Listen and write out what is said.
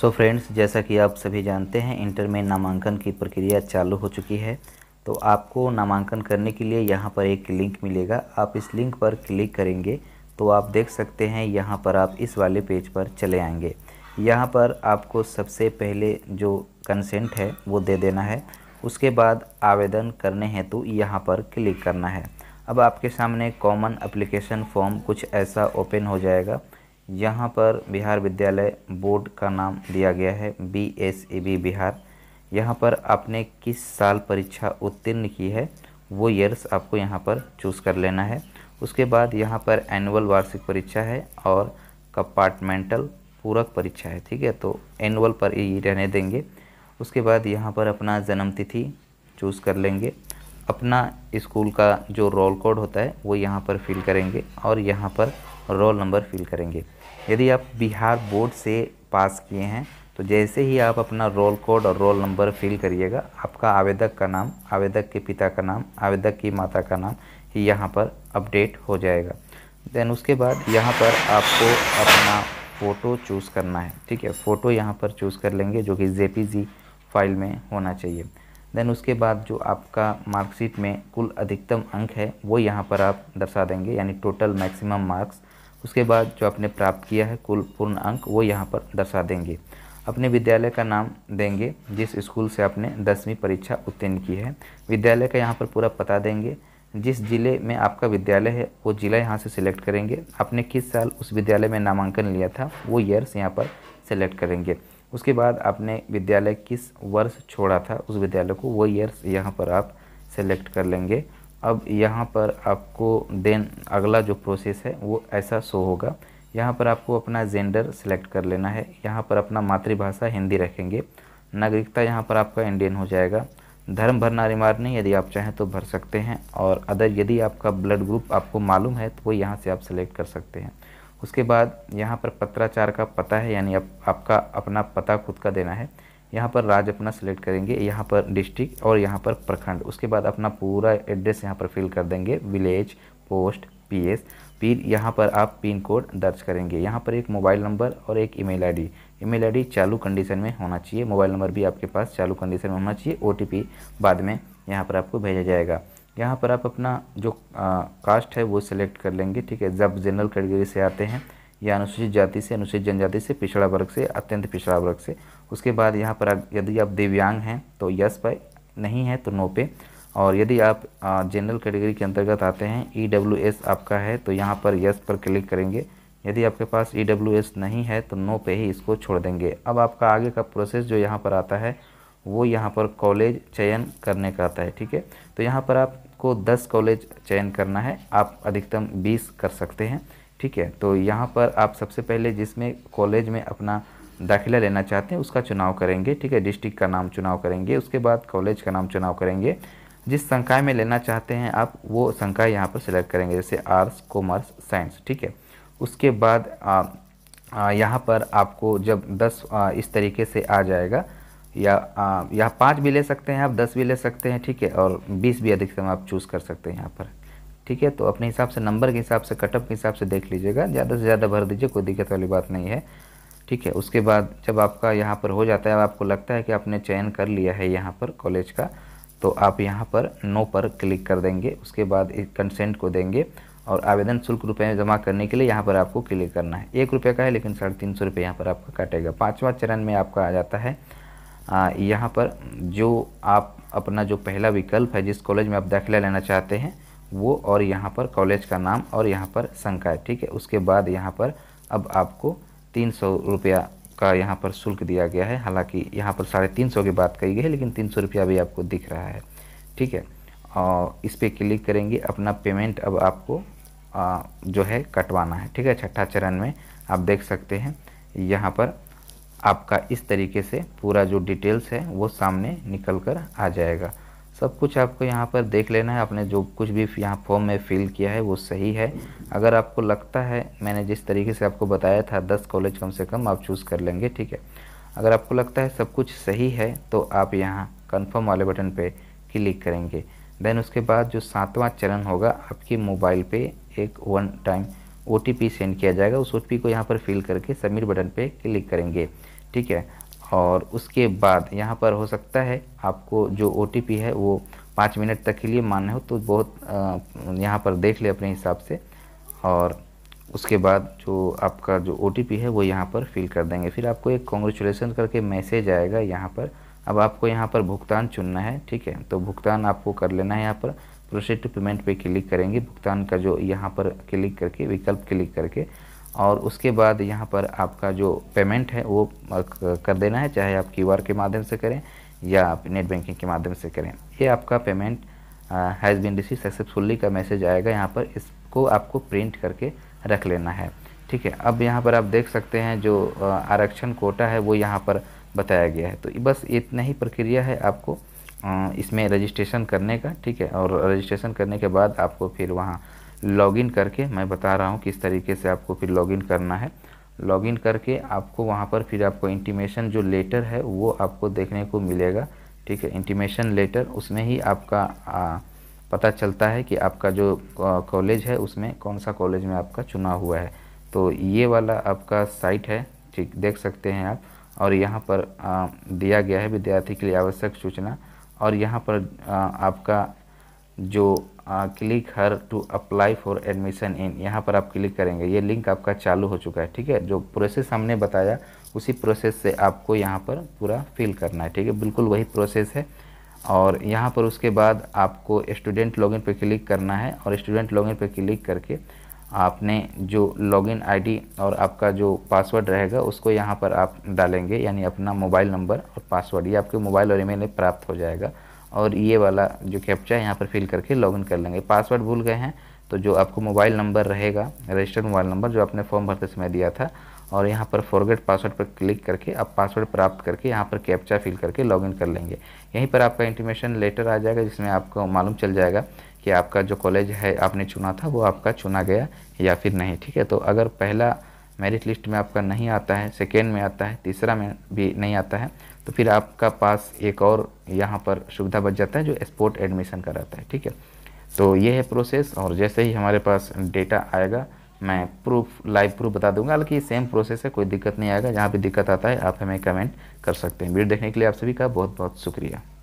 सो so friends जैसा कि आप सभी जानते हैं इंटर में नामांकन की प्रक्रिया चालू हो चुकी है तो आपको नामांकन करने के लिए यहाँ पर एक लिंक मिलेगा आप इस लिंक पर क्लिक करेंगे तो आप देख सकते हैं यहाँ पर आप इस वाले पेज पर चले आएंगे यहाँ पर आपको सबसे पहले जो कंसेंट है वो दे देना है उसके बाद आवेदन करने हेतु यहाँ पर क्लिक करना है अब आपके सामने कॉमन अप्लीकेशन फॉर्म कुछ ऐसा ओपन हो जाएगा यहाँ पर बिहार विद्यालय बोर्ड का नाम दिया गया है B S A B Bihar यहाँ पर आपने किस साल परीक्षा उत्तीर्ण की है वो ईयर्स आपको यहाँ पर चूज़ कर लेना है उसके बाद यहाँ पर एनुअल वार्षिक परीक्षा है और कंपार्टमेंटल पूरक परीक्षा है ठीक है तो एनुअल पर ही रहने देंगे उसके बाद यहाँ पर अपना जन्मतिथि चूज़ कर लेंगे अपना स्कूल का जो रोल कोड होता है वो यहाँ पर फिल करेंगे और यहाँ पर रोल नंबर फिल करेंगे यदि आप बिहार बोर्ड से पास किए हैं तो जैसे ही आप अपना रोल कोड और रोल नंबर फिल करिएगा आपका आवेदक का नाम आवेदक के पिता का नाम आवेदक की माता का नाम यहाँ पर अपडेट हो जाएगा देन उसके बाद यहाँ पर आपको अपना फ़ोटो चूज़ करना है ठीक है फ़ोटो यहाँ पर चूज़ कर लेंगे जो कि जे फाइल में होना चाहिए देन उसके बाद जो आपका मार्कशीट में कुल अधिकतम अंक है वो यहाँ पर आप दर्शा देंगे यानी टोटल मैक्सिमम मार्क्स उसके बाद जो आपने प्राप्त किया है कुल पूर्ण अंक वो यहाँ पर दर्शा देंगे अपने विद्यालय का नाम देंगे जिस स्कूल से आपने दसवीं परीक्षा उत्तीर्ण की है विद्यालय का यहाँ पर पूरा पता देंगे जिस ज़िले में आपका विद्यालय है वो ज़िला यहाँ से सिलेक्ट करेंगे आपने किस साल उस विद्यालय में नामांकन लिया था वो ईयर्स यहाँ पर सेलेक्ट करेंगे उसके बाद आपने विद्यालय किस वर्ष छोड़ा था उस विद्यालय को वो ईयर्स यहाँ पर आप सेलेक्ट कर लेंगे अब यहाँ पर आपको देन अगला जो प्रोसेस है वो ऐसा शो होगा यहाँ पर आपको अपना जेंडर सिलेक्ट कर लेना है यहाँ पर अपना मातृभाषा हिंदी रखेंगे नागरिकता यहाँ पर आपका इंडियन हो जाएगा धर्म भरना रिमार नहीं यदि आप चाहें तो भर सकते हैं और अदर यदि आपका ब्लड ग्रुप आपको मालूम है तो वो यहाँ से आप सेलेक्ट कर सकते हैं उसके बाद यहाँ पर पत्राचार का पता है यानी आप, आपका अपना पता खुद का देना है यहाँ पर राज्य अपना सेलेक्ट करेंगे यहाँ पर डिस्ट्रिक्ट और यहाँ पर प्रखंड उसके बाद अपना पूरा एड्रेस यहाँ पर फिल कर देंगे विलेज पोस्ट पीएस फिर यहाँ पर आप पिन कोड दर्ज करेंगे यहाँ पर एक मोबाइल नंबर और एक ईमेल आईडी ईमेल आईडी चालू कंडीशन में होना चाहिए मोबाइल नंबर भी आपके पास चालू कंडीशन में होना चाहिए ओ बाद में यहाँ पर आपको भेजा जाएगा यहाँ पर आप अपना जो आ, कास्ट है वो सिलेक्ट कर लेंगे ठीक है जब जनरल कैटेगरी से आते हैं या अनुसूचित जाति से अनुसूचित जनजाति से पिछड़ा वर्ग से अत्यंत पिछड़ा वर्ग से उसके बाद यहाँ पर यदि आप दिव्यांग हैं तो यस पे नहीं है तो नो पे और यदि आप जनरल कैटेगरी के अंतर्गत आते हैं ई e आपका है तो यहाँ पर यस पर क्लिक करेंगे यदि आपके पास ई e नहीं है तो नो पे ही इसको छोड़ देंगे अब आपका आगे का प्रोसेस जो यहाँ पर आता है वो यहाँ पर कॉलेज चयन करने का आता है ठीक है तो यहाँ पर आपको 10 कॉलेज चयन करना है आप अधिकतम 20 कर सकते हैं ठीक है तो यहाँ पर आप सबसे पहले जिसमें कॉलेज में अपना दाखिला लेना चाहते हैं उसका चुनाव करेंगे ठीक है डिस्ट्रिक्ट का नाम चुनाव करेंगे उसके बाद कॉलेज का नाम चुनाव करेंगे जिस संकाय में लेना चाहते हैं आप वो संकाय यहाँ पर सिलेक्ट करेंगे जैसे आर्ट्स कॉमर्स साइंस ठीक है उसके बाद यहाँ पर आपको जब दस आ, इस तरीके से आ जाएगा या आ, या पाँच भी ले सकते हैं आप दस भी ले सकते हैं ठीक है और बीस भी अधिकतम आप चूज़ कर सकते हैं यहाँ पर ठीक है तो अपने हिसाब से नंबर के हिसाब से कटअप के हिसाब से देख लीजिएगा ज़्यादा से ज़्यादा भर दीजिए कोई दिक्कत वाली बात नहीं है ठीक है उसके बाद जब आपका यहाँ पर हो जाता है आपको लगता है कि आपने चयन कर लिया है यहाँ पर कॉलेज का तो आप यहाँ पर नो पर क्लिक कर देंगे उसके बाद कंसेंट को देंगे और आवेदन शुल्क रुपये में जमा करने के लिए यहाँ पर आपको क्लिक करना है एक रुपये का है लेकिन साढ़े तीन सौ रुपये यहाँ पर आपका काटेगा पाँचवा चरण में आपका आ जाता है यहाँ पर जो आप अपना जो पहला विकल्प है जिस कॉलेज में आप दाखिला लेना चाहते हैं वो और यहाँ पर कॉलेज का नाम और यहाँ पर संकाय ठीक है उसके बाद यहाँ पर अब आपको तीन सौ रुपया का यहाँ पर शुल्क दिया गया है हालांकि यहाँ पर साढ़े तीन सौ की बात कही गई है लेकिन तीन सौ रुपया भी आपको दिख रहा है ठीक है और इस पर क्लिक करेंगे अपना पेमेंट अब आपको आ, जो है कटवाना है ठीक है छठा चरण में आप देख सकते हैं यहाँ पर आपका इस तरीके से पूरा जो डिटेल्स है वो सामने निकल कर आ जाएगा सब कुछ आपको यहाँ पर देख लेना है आपने जो कुछ भी यहाँ फॉर्म में फिल किया है वो सही है अगर आपको लगता है मैंने जिस तरीके से आपको बताया था दस कॉलेज कम से कम आप चूज़ कर लेंगे ठीक है अगर आपको लगता है सब कुछ सही है तो आप यहाँ कन्फर्म वाले बटन पर क्लिक करेंगे देन उसके बाद जो सातवां चरण होगा आपके मोबाइल पे एक वन टाइम ओ सेंड किया जाएगा उस ओ को यहाँ पर फिल करके सबमिट बटन पे क्लिक करेंगे ठीक है और उसके बाद यहाँ पर हो सकता है आपको जो ओ है वो पाँच मिनट तक के लिए मान्य हो तो बहुत यहाँ पर देख ले अपने हिसाब से और उसके बाद जो आपका जो ओ है वो यहाँ पर फिल कर देंगे फिर आपको एक कॉन्ग्रेचुलेसन करके मैसेज आएगा यहाँ पर अब आपको यहाँ पर भुगतान चुनना है ठीक है तो भुगतान आपको कर लेना है यहाँ पर प्रोसेड टू पेमेंट पे क्लिक करेंगे भुगतान का जो यहाँ पर क्लिक करके विकल्प क्लिक करके और उसके बाद यहाँ पर आपका जो पेमेंट है वो कर देना है चाहे आप क्यू के माध्यम से करें या आप नेट बैंकिंग के माध्यम से करें ये आपका payment has been received successfully का मैसेज आएगा यहाँ पर इसको आपको प्रिंट करके रख लेना है ठीक है अब यहाँ पर आप देख सकते हैं जो आरक्षण कोटा है वो यहाँ पर बताया गया है तो बस इतना ही प्रक्रिया है आपको इसमें रजिस्ट्रेशन करने का ठीक है और रजिस्ट्रेशन करने के बाद आपको फिर वहाँ लॉगिन करके मैं बता रहा हूँ किस तरीके से आपको फिर लॉगिन करना है लॉगिन करके आपको वहाँ पर फिर आपको इंटीमेशन जो लेटर है वो आपको देखने को मिलेगा ठीक है इंटीमेशन लेटर उसमें ही आपका आ, पता चलता है कि आपका जो कॉलेज है उसमें कौन सा कॉलेज में आपका चुनाव हुआ है तो ये वाला आपका साइट है ठीक देख सकते हैं आप और यहाँ पर आ, दिया गया है विद्यार्थी के लिए आवश्यक सूचना और यहाँ पर आ, आपका जो click here to apply for admission in यहाँ पर आप क्लिक करेंगे ये लिंक आपका चालू हो चुका है ठीक है जो प्रोसेस हमने बताया उसी प्रोसेस से आपको यहाँ पर पूरा फिल करना है ठीक है बिल्कुल वही प्रोसेस है और यहाँ पर उसके बाद आपको स्टूडेंट लॉगिन पर क्लिक करना है और स्टूडेंट लॉगिन पर क्लिक करके आपने जो लॉगिन आईडी और आपका जो पासवर्ड रहेगा उसको यहाँ पर आप डालेंगे यानी अपना मोबाइल नंबर और पासवर्ड ये आपके मोबाइल और ईमेल में प्राप्त हो जाएगा और ये वाला जो कैप्चा है यहाँ पर फिल करके लॉगिन कर लेंगे पासवर्ड भूल गए हैं तो जो आपको मोबाइल नंबर रहेगा रजिस्टर्ड मोबाइल नंबर जो आपने फॉर्म भरते समय दिया था और यहाँ पर फॉरगेट पासवर्ड पर क्लिक करके आप पासवर्ड प्राप्त करके यहाँ पर कैप्चा फिल करके लॉगिन कर लेंगे यहीं पर आपका इंटीमेशन लेटर आ जाएगा जिसमें आपको मालूम चल जाएगा कि आपका जो कॉलेज है आपने चुना था वो आपका चुना गया या फिर नहीं ठीक है तो अगर पहला मेरिट लिस्ट में आपका नहीं आता है सेकेंड में आता है तीसरा में भी नहीं आता है तो फिर आपका पास एक और यहाँ पर सुविधा बच जाता है जो स्पोर्ट एडमिशन का रहता है ठीक है तो ये है प्रोसेस और जैसे ही हमारे पास डेटा आएगा मैं प्रूफ लाइव प्रूफ बता दूंगा हालांकि सेम प्रोसेस है कोई दिक्कत नहीं आएगा जहाँ भी दिक्कत आता है आप हमें कमेंट कर सकते हैं वीडियो देखने के लिए आप सभी का बहुत बहुत शुक्रिया